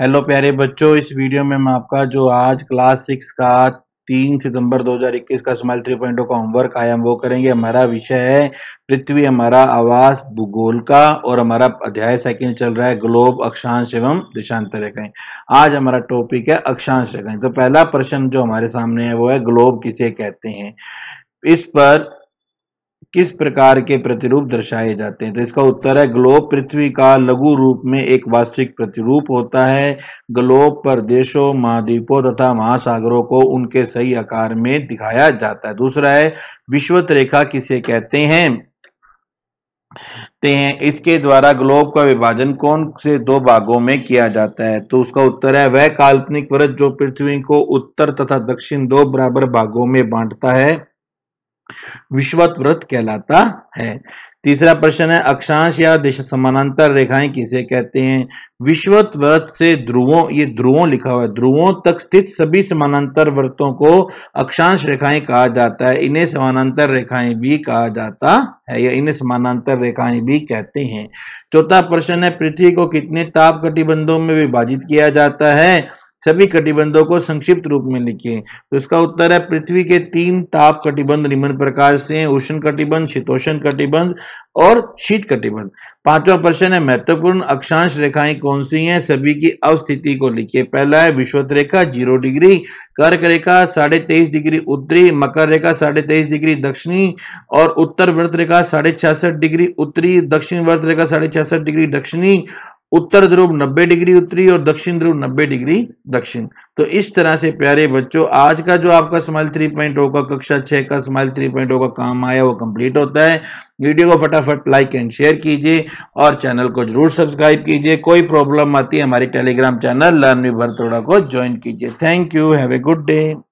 hello प्यारे बच्चों इस वीडियो में मैं आपका जो आज क्लास सिक्स का तीन सितंबर 2021 का स्माइल थ्री पॉइंट का होमवर्क आया हम वो करेंगे हमारा विषय है पृथ्वी हमारा आवास भूगोल का और हमारा अध्याय सेकंड चल रहा है ग्लोब अक्षांश एवं देशांतर रेखाएं आज हमारा टॉपिक है अक्षांश रेखाएं तो पहला प्रश्न जो हमारे सामने है वो है ग्लोब किसे कहते हैं इस पर किस प्रकार के प्रतिरूप दर्शाए जाते हैं तो इसका उत्तर है ग्लोब पृथ्वी का लघु रूप में एक वास्तविक प्रतिरूप होता है ग्लोब पर देशों महाद्वीपों तथा महासागरों को उनके सही आकार में दिखाया जाता है दूसरा है विश्वत रेखा किसे कहते हैं ते हैं इसके द्वारा ग्लोब का विभाजन कौन से दो भागों में किया जाता है तो उसका उत्तर है वह काल्पनिक वृत्त जो पृथ्वी को उत्तर तथा दक्षिण दो बराबर भागों में बांटता है विश्वत व्रत कहलाता है तीसरा प्रश्न है अक्षांश या दिश समानांतर रेखाएं किसे कहते हैं विश्वत व्रत से ध्रुवों ये ध्रुवों लिखा हुआ है ध्रुवों तक स्थित सभी समानांतर व्रतों को अक्षांश रेखाएं कहा जाता है इन्हें समानांतर रेखाएं भी कहा जाता है या इन्हें समानांतर रेखाएं भी कहते हैं चौथा प्रश्न है पृथ्वी को कितने ताप कटिबंधों में विभाजित किया जाता है सभी कटिबंधों को संक्षिप्त रूप में लिखिए तो इसका उत्तर है पृथ्वी के तीन ताप कटिबंध निम्न प्रकार से हैं उष्ण कटिबंध शीतोष्ण कटिबंध और शीत कटिबंध पांचवा प्रश्न है महत्वपूर्ण अक्षांश रेखाएं कौन सी हैं सभी की अवस्थिति को लिखिए पहला है विश्वत रेखा जीरो डिग्री कर्क रेखा साढ़े तेईस डिग्री उत्तरी मकर रेखा साढ़े तेईस डिग्री दक्षिणी और उत्तर व्रत रेखा साढ़े छियासठ डिग्री उत्तरी दक्षिण व्रत रेखा साढ़े छियासठ डिग्री दक्षिणी उत्तर ध्रुव 90 डिग्री उत्तरी और दक्षिण ध्रुव 90 डिग्री दक्षिण तो इस तरह से प्यारे बच्चों आज का जो आपका स्माइल थ्री पॉइंट होगा कक्षा छः का स्माइल थ्री पॉइंट होगा काम आया वो कंप्लीट होता है वीडियो को फटाफट लाइक एंड शेयर कीजिए और चैनल को जरूर सब्सक्राइब कीजिए कोई प्रॉब्लम आती है हमारे टेलीग्राम चैनल लर्न विभर को ज्वाइन कीजिए thank you have a good day